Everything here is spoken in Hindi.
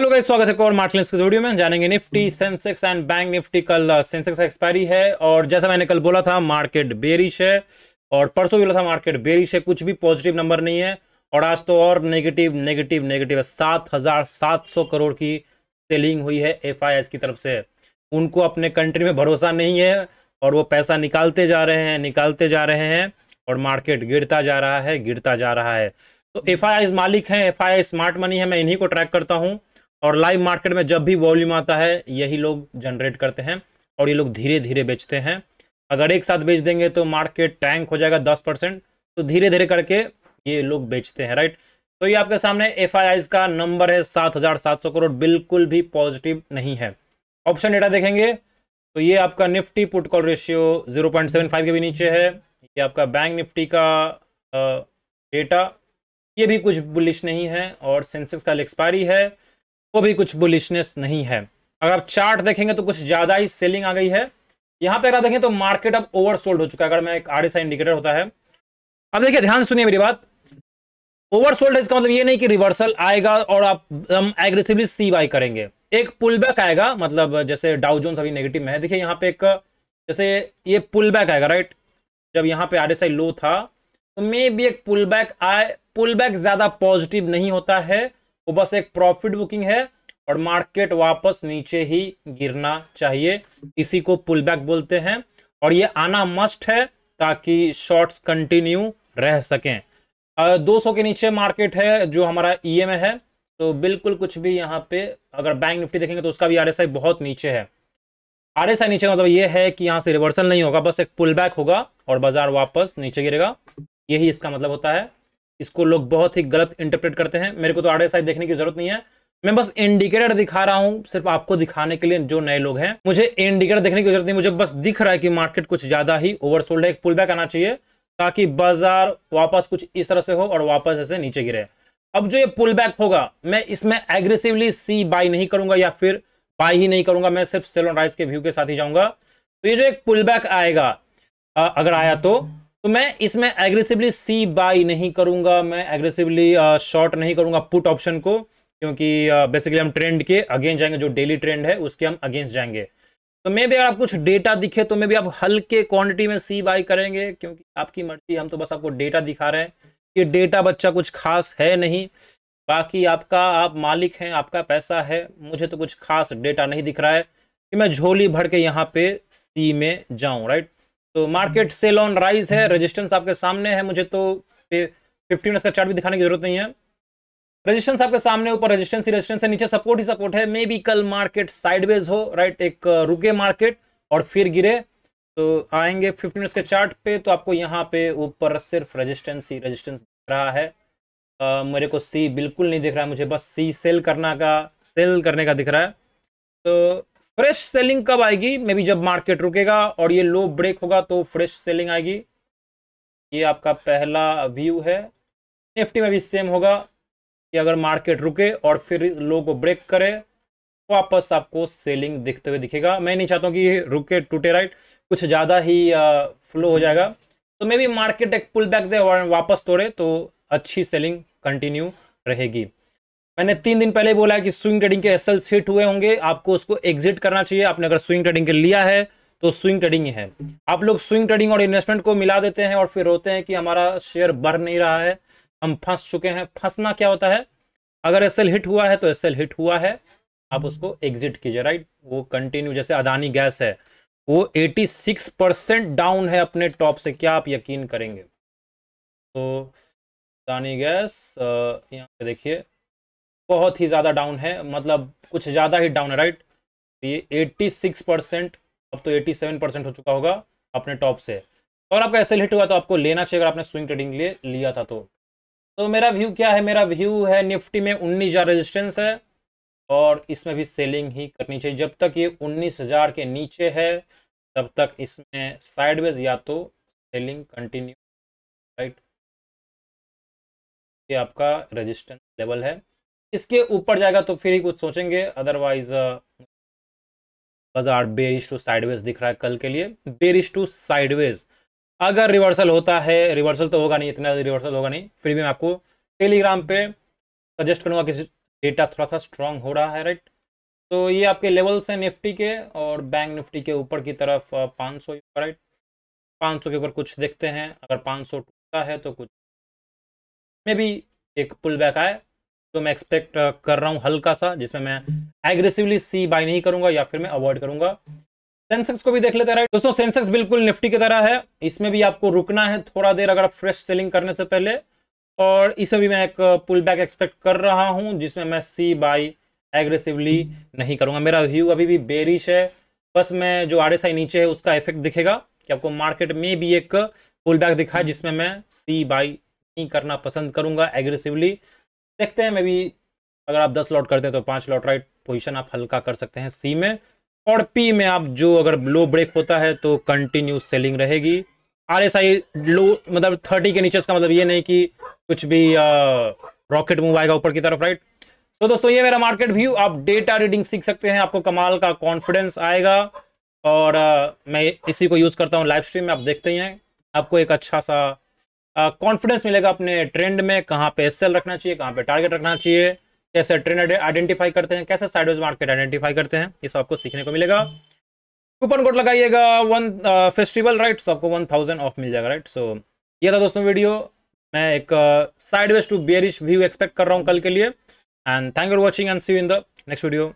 हेलो गाइस स्वागत है और मार्टलिंस के वीडियो में जानेंगे Nifty Sensex and bank Nifty कल सेंसेक्स uh, का एक्सपायरी है और जैसा मैंने कल बोला था मार्केट बेरिश है और परसों भी बोला था मार्केट बेरिश है कुछ भी पॉजिटिव नंबर नहीं है और आज तो और नेगेटिव नेगेटिव नेगेटिव है सात हजार सात सौ करोड़ की सेलिंग हुई है एफ की तरफ से उनको अपने कंट्री में भरोसा नहीं है और वो पैसा निकालते जा रहे हैं निकालते जा रहे हैं और मार्केट गिरता जा रहा है गिरता जा रहा है तो एफ मालिक हैं एफ स्मार्ट मनी है मैं इन्हीं को ट्रैक करता हूँ और लाइव मार्केट में जब भी वॉल्यूम आता है यही लोग जनरेट करते हैं और ये लोग धीरे धीरे बेचते हैं अगर एक साथ बेच देंगे तो मार्केट टैंक हो जाएगा दस परसेंट तो धीरे धीरे करके ये लोग बेचते हैं राइट तो ये आपके सामने एफ का नंबर है सात हजार सात सौ करोड़ बिल्कुल भी पॉजिटिव नहीं है ऑप्शन डेटा देखेंगे तो ये आपका Nifty put call ratio zero point seven five के भी नीचे है ये आपका बैंक निफ्टी का डेटा ये भी कुछ बुलिश नहीं है और सेंसेक्स का एक्सपायरी है वो भी कुछ बुलिशनेस नहीं है अगर आप चार्ट देखेंगे तो कुछ ज्यादा ही सेलिंग आ गई है यहां पे अगर देखें तो मार्केट अब ओवरसोल्ड हो चुका है अगर मैं एक आर इंडिकेटर होता है अब देखिए ध्यान सुनिए मेरी बात ओवरसोल्ड है इसका मतलब ये नहीं कि रिवर्सल आएगा और आप हम एग्रेसिवली सी बाई करेंगे एक पुल बैक आएगा मतलब जैसे जोन अभी नेगेटिव में है देखिए यहाँ पे एक जैसे ये पुल बैक आएगा राइट जब यहाँ पे आर लो था तो मे बी एक पुल बैक आए पुल बैक ज्यादा पॉजिटिव नहीं होता है वो बस एक प्रॉफिट बुकिंग है और मार्केट वापस नीचे ही गिरना चाहिए इसी को पुल बैक बोलते हैं और ये आना मस्ट है ताकि शॉर्ट्स कंटिन्यू रह सकें दो सौ के नीचे मार्केट है जो हमारा ई e है तो बिल्कुल कुछ भी यहाँ पे अगर बैंक निफ्टी देखेंगे तो उसका भी आर बहुत नीचे है आर नीचे मतलब ये है कि यहाँ से रिवर्सल नहीं होगा बस एक पुल बैक होगा और बाजार वापस नीचे गिरेगा यही इसका मतलब होता है इसको लोग बहुत ही गलत इंटरप्रेट करते हैं मेरे को तो आड़े साइड देखने की जरूरत नहीं है मैं बस इंडिकेटर दिखा रहा हूं सिर्फ आपको दिखाने के लिए जो नए लोग हैं मुझे इंडिकेटर देखने की जरूरत नहीं मुझे बस दिख रहा है कि मार्केट कुछ ज्यादा ही ओवरसोल्ड है एक पुल बैक आना चाहिए ताकि बाजार वापस कुछ इस तरह से हो और वापस ऐसे नीचे गिरे अब जो ये पुल बैक होगा मैं इसमें एग्रेसिवली सी बाई नहीं करूंगा या फिर बाई ही नहीं करूंगा मैं सिर्फ सेल ऑन राइज के व्यू के साथ ही जाऊंगा तो ये जो एक पुल बैक आएगा अगर आया तो तो मैं इसमें एग्रेसिवली सी बाई नहीं करूंगा मैं एग्रेसिवली शॉर्ट नहीं करूंगा पुट ऑप्शन को क्योंकि बेसिकली हम ट्रेंड के अगेंस्ट जाएंगे जो डेली ट्रेंड है उसके हम अगेंस्ट जाएंगे तो मे भी अगर आप कुछ डेटा दिखे तो मे भी आप हल्के क्वांटिटी में सी बाई करेंगे क्योंकि आपकी मर्जी हम तो बस आपको डेटा दिखा रहे हैं कि डेटा बच्चा कुछ खास है नहीं बाकी आपका आप मालिक हैं आपका पैसा है मुझे तो कुछ खास डेटा नहीं दिख रहा है कि मैं झोली भर के यहाँ पे सी में जाऊँ राइट तो मार्केट सेल ऑन राइज है रेजिस्टेंस आपके सामने है मुझे तो फिफ्टी मिनट का चार्ट भी दिखाने की जरूरत नहीं है रेजिस्टेंस आपके सामने ऊपर रेजिस्टेंस ही रेजिस्टेंस है नीचे सपोर्ट ही सपोर्ट है मे बी कल मार्केट साइडवेज हो राइट एक रुके मार्केट और फिर गिरे तो आएंगे फिफ्टी मिनट्स के चार्ट पे तो आपको यहाँ पे ऊपर सिर्फ रेजिस्टेंस ही रेजिस्टेंस दिख रहा है uh, मेरे को सी बिल्कुल नहीं दिख रहा है मुझे बस सी सेल करना का सेल करने का दिख रहा है तो फ्रेश सेलिंग कब आएगी मे बी जब मार्केट रुकेगा और ये लो ब्रेक होगा तो फ्रेश सेलिंग आएगी ये आपका पहला व्यू है निफ्टी में भी सेम होगा कि अगर मार्केट रुके और फिर लो को ब्रेक करे वापस आपको सेलिंग दिखते हुए दिखेगा मैं नहीं चाहता हूँ कि ये रुके टूटे राइट कुछ ज़्यादा ही फ्लो हो जाएगा तो मे बी मार्केट एक पुल बैक दे और वापस तोड़े तो अच्छी सेलिंग कंटिन्यू रहेगी मैंने तीन दिन पहले बोला है कि स्विंग ट्रेडिंग के एल हिट हुए होंगे आपको उसको एग्जिट करना चाहिए आपने अगर स्विंग ट्रेडिंग के लिया है तो स्विंग ट्रेडिंग है आप लोग स्विंग ट्रेडिंग और इन्वेस्टमेंट को मिला देते हैं और फिर रोते हैं कि हमारा शेयर बढ़ नहीं रहा है हम फंस चुके हैं फंसना क्या होता है अगर एस हिट हुआ है तो एस हिट हुआ है आप उसको एग्जिट कीजिए राइट वो कंटिन्यू जैसे अदानी गैस है वो 86 परसेंट डाउन है अपने टॉप से क्या आप यकीन करेंगे तो अदानी गैस यहाँ पे देखिए बहुत ही ज़्यादा डाउन है मतलब कुछ ज़्यादा ही डाउन है राइट तो ये एट्टी सिक्स परसेंट अब तो एट्टी सेवन परसेंट हो चुका होगा अपने टॉप से और आपका ऐसे हिट हुआ तो आपको लेना चाहिए अगर आपने स्विंग ट्रेडिंग लिए लिया था तो तो मेरा व्यू क्या है मेरा व्यू है निफ्टी में उन्नीस हज़ार रजिस्टेंस है और इसमें भी सेलिंग ही करनी चाहिए जब तक ये उन्नीस हज़ार के नीचे है तब तक इसमें साइडवेज या तो सेलिंग कंटिन्यू राइट ये आपका रेजिस्टेंस लेवल है इसके ऊपर जाएगा तो फिर ही कुछ सोचेंगे अदरवाइज uh, बाजार बेरिश टू साइडवेज दिख रहा है कल के लिए बेरिश टू साइडवेज अगर रिवर्सल होता है रिवर्सल तो होगा नहीं इतना रिवर्सल होगा नहीं फिर भी मैं आपको टेलीग्राम पे सजेस्ट करूँगा कि डेटा थोड़ा सा स्ट्रांग हो रहा है राइट तो ये आपके लेवल्स हैं निफ्टी के और बैंक निफ्टी के ऊपर की तरफ uh, पाँच सौ राइट पाँच सौ के ऊपर कुछ देखते हैं अगर पाँच सौ टूटता है तो कुछ में भी एक पुल बैक आए जो तो मैं एक्सपेक्ट uh, कर रहा हूँ हल्का सा जिसमें मैं एग्रेसिवली सी बाई नहीं करूंगा या फिर मैं अवॉइड करूंगा सेंसेक्स को भी देख लेते हैं दोस्तों सेंसेक्स बिल्कुल निफ्टी की तरह है इसमें भी आपको रुकना है थोड़ा देर अगर फ्रेश सेलिंग करने से पहले और इसे भी मैं एक पुल बैक एक्सपेक्ट कर रहा हूं जिसमें मैं सी बाई एग्रेसिवली नहीं करूंगा मेरा व्यू अभी भी बेरिश है बस मैं जो आर नीचे है उसका इफेक्ट दिखेगा कि आपको मार्केट में भी एक पुल बैक दिखा जिसमें मैं सी बाई नहीं करना पसंद करूंगा एग्रेसिवली देखते हैं मे भी अगर आप दस लॉट करते हैं तो पांच लॉट राइट पोजिशन आप हल्का कर सकते हैं सी में और पी में आप जो अगर लो ब्रेक होता है तो कंटिन्यू सेलिंग रहेगी आर एस आई लो मतलब थर्टी के नीचे इसका मतलब ये नहीं कि कुछ भी रॉकेट मूव आएगा ऊपर की तरफ राइट तो दोस्तों ये मेरा मार्केट व्यू आप डेटा रीडिंग सीख सकते हैं आपको कमाल का कॉन्फिडेंस आएगा और आ, मैं इसी को यूज़ करता हूँ लाइव स्ट्रीम में आप देखते ही हैं आपको एक अच्छा सा कॉन्फिडेंस मिलेगा अपने ट्रेंड में कहाँ पे एस रखना चाहिए कहाँ पे टारगेट रखना चाहिए कैसे ट्रेंड आइडेंटिफाई करते हैं कैसे साइडवेज मार्केट आइडेंटिफाई करते हैं ये सब आपको सीखने को मिलेगा कूपन कोड लगाइएगा वन फेस्टिवल राइट सो आपको वन थाउजेंड ऑफ मिल जाएगा राइट सो ये था दोस्तों वीडियो मैं एक sideways to bearish view expect कर रहा हूँ कल के लिए and thank you for watching and see in the next video